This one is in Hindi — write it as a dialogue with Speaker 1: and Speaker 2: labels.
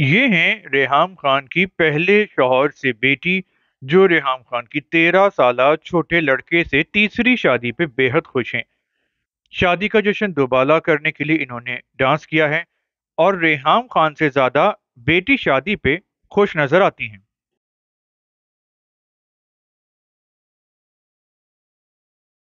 Speaker 1: ये हैं रेहम खान की पहले शोहर से बेटी जो रेहम खान की तेरह साल छोटे लड़के से तीसरी शादी पे बेहद खुश हैं शादी का जश्न दोबाला करने के लिए इन्होंने डांस किया है और रेहम खान से ज़्यादा बेटी शादी पे खुश नज़र आती हैं